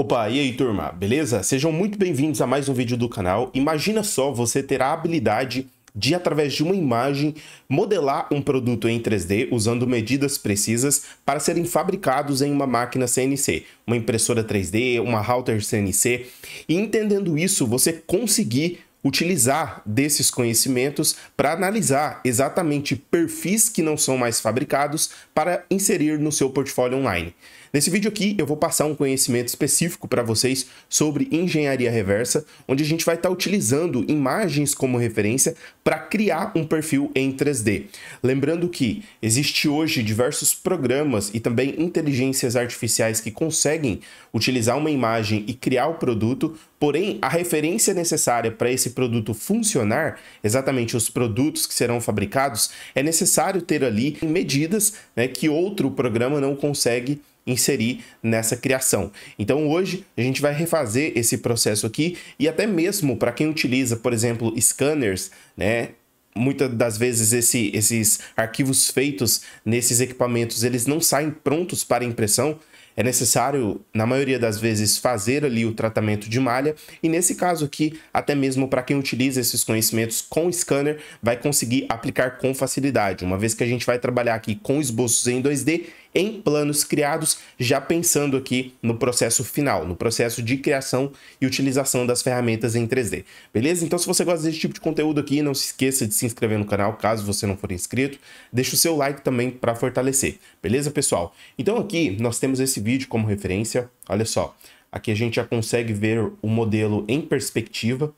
Opa, e aí turma, beleza? Sejam muito bem-vindos a mais um vídeo do canal. Imagina só você ter a habilidade de, através de uma imagem, modelar um produto em 3D usando medidas precisas para serem fabricados em uma máquina CNC, uma impressora 3D, uma router CNC. E entendendo isso, você conseguir utilizar desses conhecimentos para analisar exatamente perfis que não são mais fabricados para inserir no seu portfólio online. Nesse vídeo aqui eu vou passar um conhecimento específico para vocês sobre engenharia reversa, onde a gente vai estar tá utilizando imagens como referência para criar um perfil em 3D. Lembrando que existe hoje diversos programas e também inteligências artificiais que conseguem utilizar uma imagem e criar o produto, porém a referência necessária para esse produto funcionar, exatamente os produtos que serão fabricados, é necessário ter ali medidas né, que outro programa não consegue inserir nessa criação. Então hoje a gente vai refazer esse processo aqui e até mesmo para quem utiliza, por exemplo, scanners, né, muitas das vezes esse, esses arquivos feitos nesses equipamentos eles não saem prontos para impressão é necessário na maioria das vezes fazer ali o tratamento de malha e nesse caso aqui até mesmo para quem utiliza esses conhecimentos com scanner vai conseguir aplicar com facilidade uma vez que a gente vai trabalhar aqui com esboços em 2D em planos criados, já pensando aqui no processo final, no processo de criação e utilização das ferramentas em 3D. Beleza? Então, se você gosta desse tipo de conteúdo aqui, não se esqueça de se inscrever no canal, caso você não for inscrito. Deixa o seu like também para fortalecer. Beleza, pessoal? Então, aqui nós temos esse vídeo como referência. Olha só, aqui a gente já consegue ver o modelo em perspectiva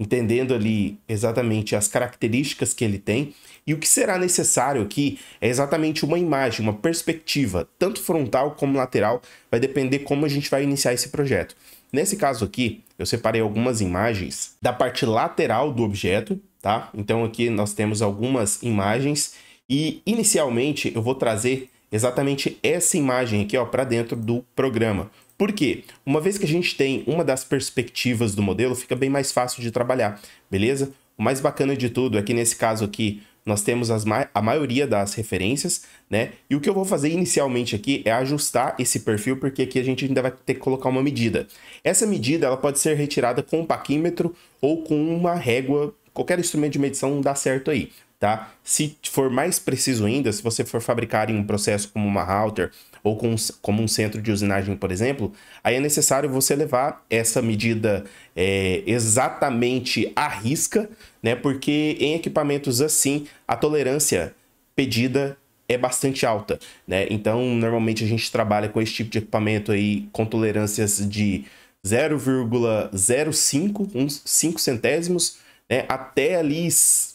entendendo ali exatamente as características que ele tem. E o que será necessário aqui é exatamente uma imagem, uma perspectiva, tanto frontal como lateral, vai depender como a gente vai iniciar esse projeto. Nesse caso aqui, eu separei algumas imagens da parte lateral do objeto, tá? Então aqui nós temos algumas imagens e inicialmente eu vou trazer exatamente essa imagem aqui, ó, para dentro do programa. Por quê? Uma vez que a gente tem uma das perspectivas do modelo, fica bem mais fácil de trabalhar, beleza? O mais bacana de tudo é que nesse caso aqui nós temos as ma a maioria das referências, né? E o que eu vou fazer inicialmente aqui é ajustar esse perfil, porque aqui a gente ainda vai ter que colocar uma medida. Essa medida ela pode ser retirada com um paquímetro ou com uma régua, qualquer instrumento de medição dá certo aí, tá? Se for mais preciso ainda, se você for fabricar em um processo como uma router ou com, como um centro de usinagem, por exemplo, aí é necessário você levar essa medida é, exatamente à risca, né? Porque em equipamentos assim, a tolerância pedida é bastante alta, né? Então, normalmente a gente trabalha com esse tipo de equipamento aí com tolerâncias de 0,05 uns 5 centésimos né? Até ali,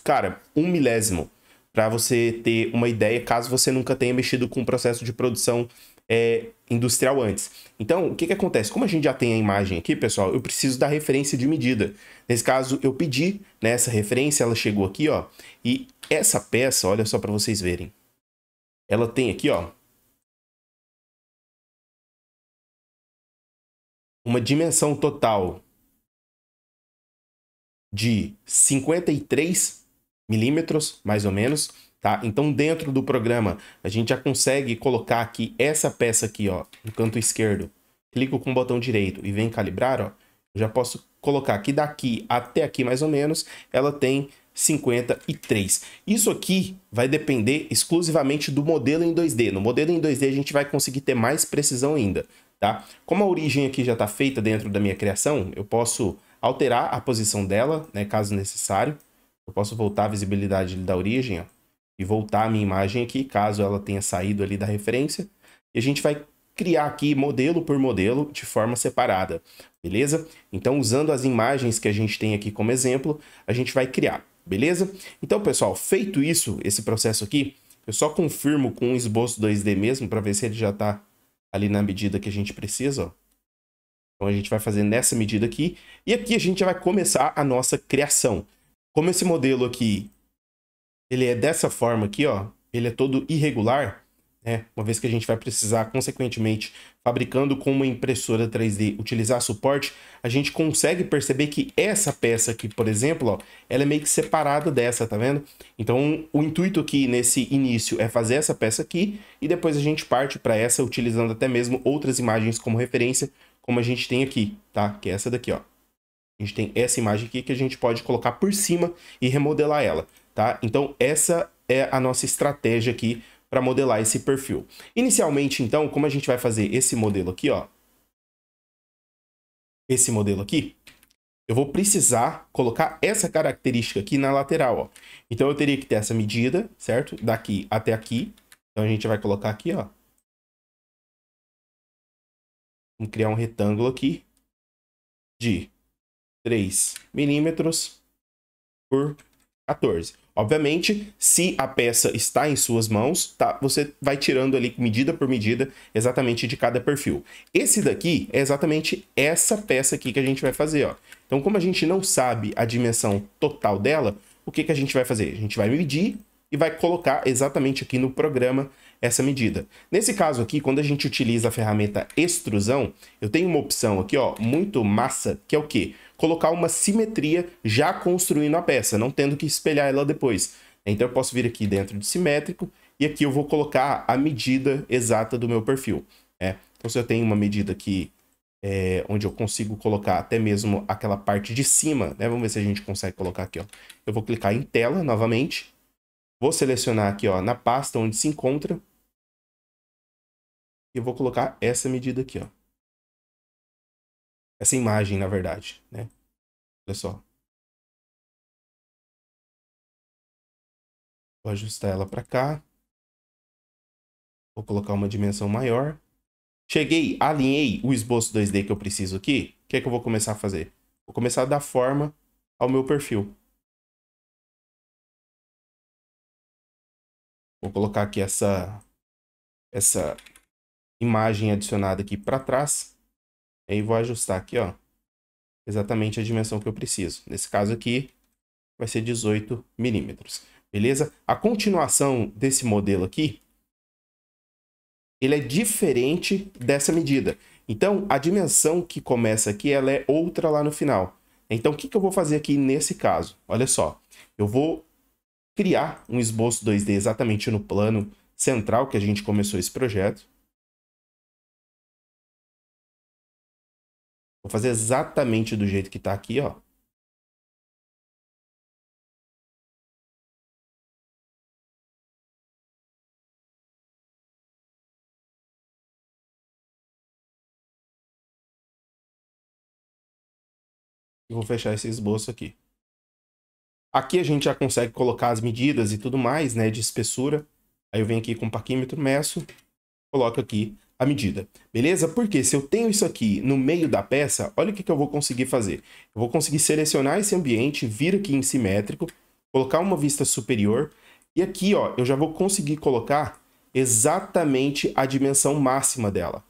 cara, um milésimo para você ter uma ideia, caso você nunca tenha mexido com o processo de produção é, industrial antes. Então, o que, que acontece? Como a gente já tem a imagem aqui, pessoal, eu preciso da referência de medida. Nesse caso, eu pedi né, essa referência, ela chegou aqui, ó. E essa peça, olha só para vocês verem. Ela tem aqui, ó. Uma dimensão total de 53 milímetros, mais ou menos, tá? Então, dentro do programa, a gente já consegue colocar aqui essa peça aqui, ó, no canto esquerdo. Clico com o botão direito e vem calibrar, ó. Eu já posso colocar que daqui até aqui, mais ou menos, ela tem 53. Isso aqui vai depender exclusivamente do modelo em 2D. No modelo em 2D a gente vai conseguir ter mais precisão ainda, tá? Como a origem aqui já está feita dentro da minha criação, eu posso alterar a posição dela, né, caso necessário. Eu posso voltar a visibilidade da origem ó, e voltar a minha imagem aqui, caso ela tenha saído ali da referência. E a gente vai criar aqui modelo por modelo de forma separada, beleza? Então, usando as imagens que a gente tem aqui como exemplo, a gente vai criar, beleza? Então, pessoal, feito isso, esse processo aqui, eu só confirmo com um esboço 2D mesmo para ver se ele já está ali na medida que a gente precisa, ó. Então a gente vai fazer nessa medida aqui. E aqui a gente vai começar a nossa criação. Como esse modelo aqui, ele é dessa forma aqui, ó. Ele é todo irregular, né? Uma vez que a gente vai precisar, consequentemente, fabricando com uma impressora 3D, utilizar suporte, a gente consegue perceber que essa peça aqui, por exemplo, ó, ela é meio que separada dessa, tá vendo? Então, o intuito aqui nesse início é fazer essa peça aqui e depois a gente parte para essa utilizando até mesmo outras imagens como referência como a gente tem aqui, tá? Que é essa daqui, ó. A gente tem essa imagem aqui que a gente pode colocar por cima e remodelar ela, tá? Então, essa é a nossa estratégia aqui para modelar esse perfil. Inicialmente, então, como a gente vai fazer esse modelo aqui, ó. Esse modelo aqui, eu vou precisar colocar essa característica aqui na lateral, ó. Então, eu teria que ter essa medida, certo? Daqui até aqui. Então, a gente vai colocar aqui, ó. Vamos criar um retângulo aqui de 3 milímetros por 14. Obviamente, se a peça está em suas mãos, tá, você vai tirando ali medida por medida exatamente de cada perfil. Esse daqui é exatamente essa peça aqui que a gente vai fazer. Ó. Então, como a gente não sabe a dimensão total dela, o que, que a gente vai fazer? A gente vai medir e vai colocar exatamente aqui no programa essa medida. Nesse caso aqui, quando a gente utiliza a ferramenta extrusão, eu tenho uma opção aqui, ó, muito massa, que é o quê? Colocar uma simetria já construindo a peça, não tendo que espelhar ela depois. Então eu posso vir aqui dentro de simétrico e aqui eu vou colocar a medida exata do meu perfil. Né? Então se eu tenho uma medida aqui é, onde eu consigo colocar até mesmo aquela parte de cima, né? Vamos ver se a gente consegue colocar aqui, ó. Eu vou clicar em tela novamente. Vou selecionar aqui, ó, na pasta onde se encontra e vou colocar essa medida aqui, ó. Essa imagem, na verdade, né? Olha só. Vou ajustar ela para cá. Vou colocar uma dimensão maior. Cheguei, alinhei o esboço 2D que eu preciso aqui. O que é que eu vou começar a fazer? Vou começar a dar forma ao meu perfil. Vou colocar aqui essa, essa imagem adicionada aqui para trás. E aí vou ajustar aqui, ó, exatamente a dimensão que eu preciso. Nesse caso aqui, vai ser 18 milímetros, beleza? A continuação desse modelo aqui, ele é diferente dessa medida. Então, a dimensão que começa aqui, ela é outra lá no final. Então, o que, que eu vou fazer aqui nesse caso? Olha só, eu vou criar um esboço 2D exatamente no plano central que a gente começou esse projeto. Vou fazer exatamente do jeito que tá aqui, ó. vou fechar esse esboço aqui. Aqui a gente já consegue colocar as medidas e tudo mais, né, de espessura. Aí eu venho aqui com o paquímetro, meço, coloco aqui a medida, beleza? Porque se eu tenho isso aqui no meio da peça, olha o que, que eu vou conseguir fazer. Eu vou conseguir selecionar esse ambiente, vir aqui em simétrico, colocar uma vista superior, e aqui ó, eu já vou conseguir colocar exatamente a dimensão máxima dela.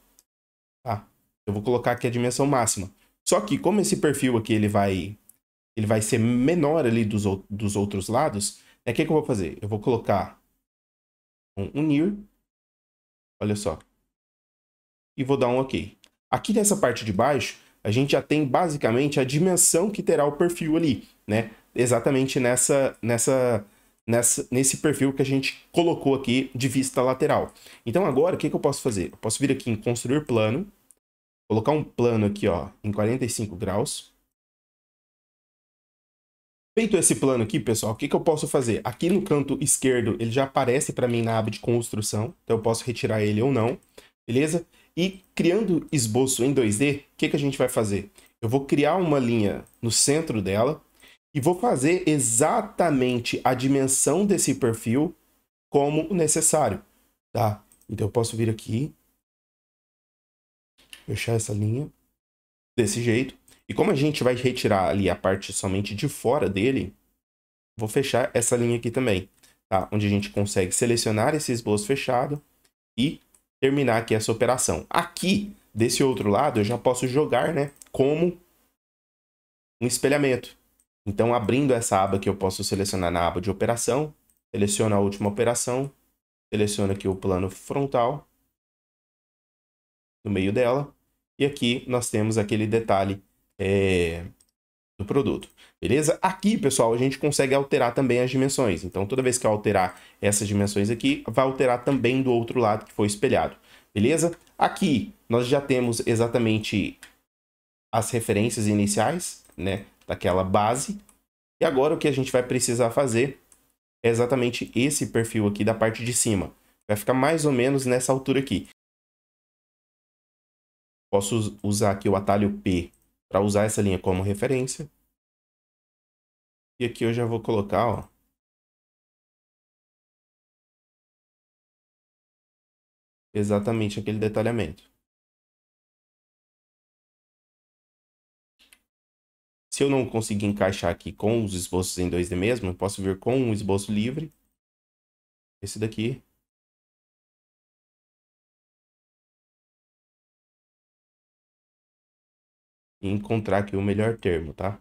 Tá? Eu vou colocar aqui a dimensão máxima. Só que como esse perfil aqui ele vai, ele vai ser menor ali dos, dos outros lados, o né, que, que eu vou fazer? Eu vou colocar um unir, olha só, e vou dar um OK. Aqui nessa parte de baixo, a gente já tem basicamente a dimensão que terá o perfil ali, né? Exatamente nessa, nessa, nessa, nesse perfil que a gente colocou aqui de vista lateral. Então agora, o que, que eu posso fazer? Eu posso vir aqui em construir plano, colocar um plano aqui ó, em 45 graus. Feito esse plano aqui, pessoal, o que, que eu posso fazer? Aqui no canto esquerdo, ele já aparece para mim na aba de construção, então eu posso retirar ele ou não, beleza? E criando esboço em 2D, o que, que a gente vai fazer? Eu vou criar uma linha no centro dela e vou fazer exatamente a dimensão desse perfil como necessário, tá? Então eu posso vir aqui, fechar essa linha desse jeito. E como a gente vai retirar ali a parte somente de fora dele, vou fechar essa linha aqui também, tá? Onde a gente consegue selecionar esse esboço fechado e terminar aqui essa operação. Aqui, desse outro lado, eu já posso jogar né, como um espelhamento. Então, abrindo essa aba que eu posso selecionar na aba de operação, seleciono a última operação, seleciono aqui o plano frontal, no meio dela, e aqui nós temos aquele detalhe é, do produto, beleza? Aqui, pessoal, a gente consegue alterar também as dimensões. Então, toda vez que eu alterar essas dimensões aqui, vai alterar também do outro lado que foi espelhado, beleza? Aqui, nós já temos exatamente as referências iniciais, né, daquela base. E agora o que a gente vai precisar fazer é exatamente esse perfil aqui da parte de cima. Vai ficar mais ou menos nessa altura aqui. Posso usar aqui o atalho P para usar essa linha como referência. E aqui eu já vou colocar, ó, exatamente aquele detalhamento. Se eu não conseguir encaixar aqui com os esboços em 2D mesmo, eu posso vir com um esboço livre. Esse daqui. encontrar aqui o melhor termo, tá?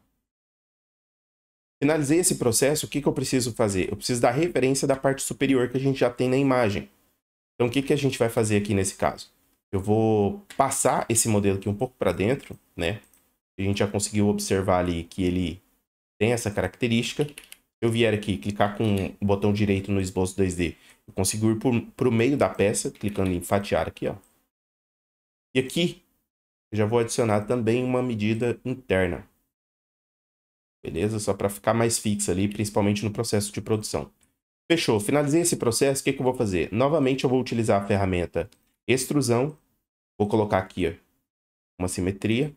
Finalizei esse processo, o que, que eu preciso fazer? Eu preciso da referência da parte superior que a gente já tem na imagem. Então, o que, que a gente vai fazer aqui nesse caso? Eu vou passar esse modelo aqui um pouco para dentro, né? A gente já conseguiu observar ali que ele tem essa característica. Se eu vier aqui, clicar com o botão direito no esboço 2D, eu consigo ir para o meio da peça, clicando em fatiar aqui, ó. E aqui já vou adicionar também uma medida interna. Beleza? Só para ficar mais fixa ali, principalmente no processo de produção. Fechou. Finalizei esse processo, o que, que eu vou fazer? Novamente eu vou utilizar a ferramenta extrusão. Vou colocar aqui ó, uma simetria,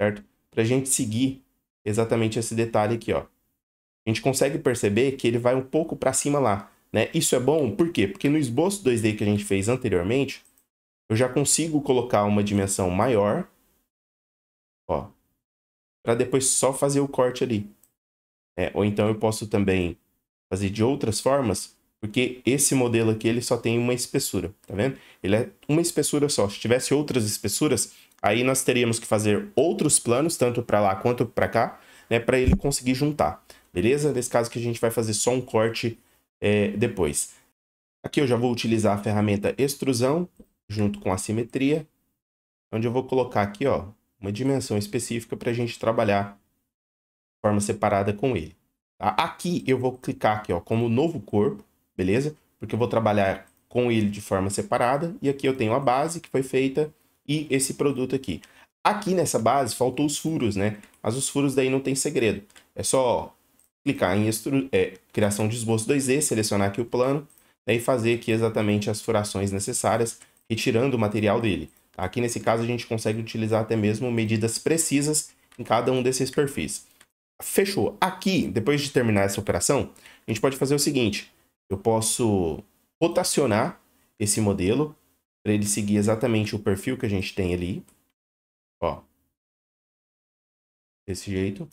certo? Para a gente seguir exatamente esse detalhe aqui. Ó. A gente consegue perceber que ele vai um pouco para cima lá. Né? Isso é bom, por quê? Porque no esboço 2D que a gente fez anteriormente, eu já consigo colocar uma dimensão maior, ó, para depois só fazer o corte ali. É, ou então eu posso também fazer de outras formas, porque esse modelo aqui ele só tem uma espessura, tá vendo? Ele é uma espessura só. Se tivesse outras espessuras, aí nós teríamos que fazer outros planos, tanto para lá quanto para cá, né, para ele conseguir juntar. Beleza? Nesse caso que a gente vai fazer só um corte é, depois. Aqui eu já vou utilizar a ferramenta extrusão junto com a simetria, onde eu vou colocar aqui ó, uma dimensão específica para a gente trabalhar de forma separada com ele. Tá? Aqui eu vou clicar aqui ó, como novo corpo, beleza? Porque eu vou trabalhar com ele de forma separada. E aqui eu tenho a base que foi feita e esse produto aqui. Aqui nessa base faltou os furos, né? Mas os furos daí não tem segredo. É só clicar em é, criação de esboço 2D, selecionar aqui o plano, daí fazer aqui exatamente as furações necessárias retirando o material dele. Aqui nesse caso a gente consegue utilizar até mesmo medidas precisas em cada um desses perfis. Fechou. Aqui, depois de terminar essa operação, a gente pode fazer o seguinte. Eu posso rotacionar esse modelo para ele seguir exatamente o perfil que a gente tem ali. Ó. Desse jeito.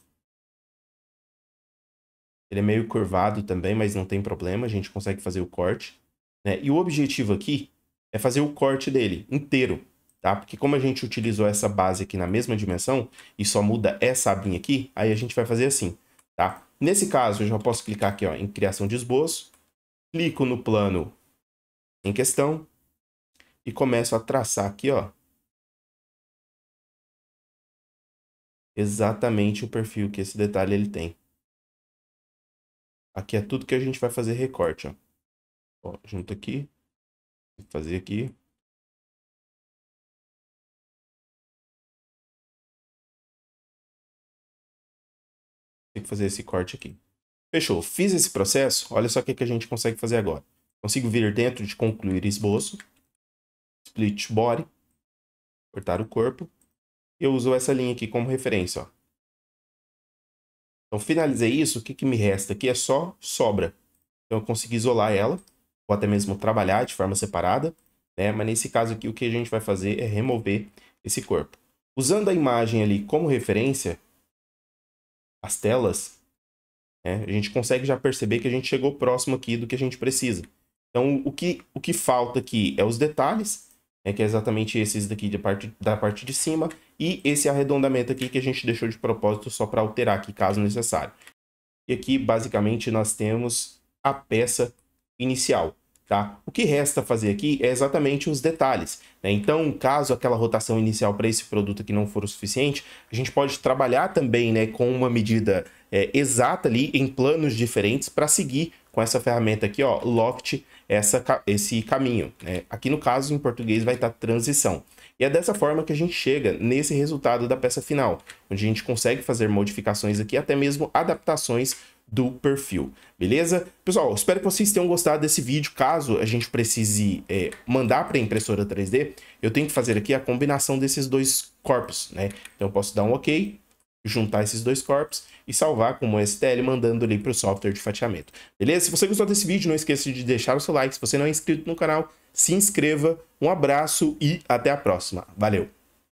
Ele é meio curvado também, mas não tem problema, a gente consegue fazer o corte. Né? E o objetivo aqui é fazer o corte dele inteiro, tá? Porque como a gente utilizou essa base aqui na mesma dimensão e só muda essa abinha aqui, aí a gente vai fazer assim, tá? Nesse caso, eu já posso clicar aqui ó, em criação de esboço, clico no plano em questão e começo a traçar aqui, ó, exatamente o perfil que esse detalhe ele tem. Aqui é tudo que a gente vai fazer recorte, ó. ó junto aqui, fazer aqui. Tem que fazer esse corte aqui. Fechou. Fiz esse processo. Olha só o que, que a gente consegue fazer agora. Consigo vir dentro de concluir esboço. Split body. Cortar o corpo. Eu uso essa linha aqui como referência. Ó. Então, finalizei isso. O que, que me resta aqui é só sobra. Então, eu consegui isolar ela ou até mesmo trabalhar de forma separada, né? Mas nesse caso aqui, o que a gente vai fazer é remover esse corpo. Usando a imagem ali como referência, as telas, né? a gente consegue já perceber que a gente chegou próximo aqui do que a gente precisa. Então, o que, o que falta aqui é os detalhes, né? que é exatamente esses daqui de parte, da parte de cima, e esse arredondamento aqui que a gente deixou de propósito só para alterar aqui, caso necessário. E aqui, basicamente, nós temos a peça inicial. Tá? O que resta fazer aqui é exatamente os detalhes. Né? Então, caso aquela rotação inicial para esse produto aqui não for o suficiente, a gente pode trabalhar também né, com uma medida é, exata ali em planos diferentes para seguir com essa ferramenta aqui, ó, Loft, essa, esse caminho. Né? Aqui no caso, em português, vai estar transição. E é dessa forma que a gente chega nesse resultado da peça final, onde a gente consegue fazer modificações aqui, até mesmo adaptações do perfil, beleza? Pessoal, espero que vocês tenham gostado desse vídeo. Caso a gente precise é, mandar para a impressora 3D, eu tenho que fazer aqui a combinação desses dois corpos, né? Então eu posso dar um OK, juntar esses dois corpos e salvar como STL, mandando ali para o software de fatiamento. Beleza? Se você gostou desse vídeo, não esqueça de deixar o seu like. Se você não é inscrito no canal, se inscreva. Um abraço e até a próxima. Valeu!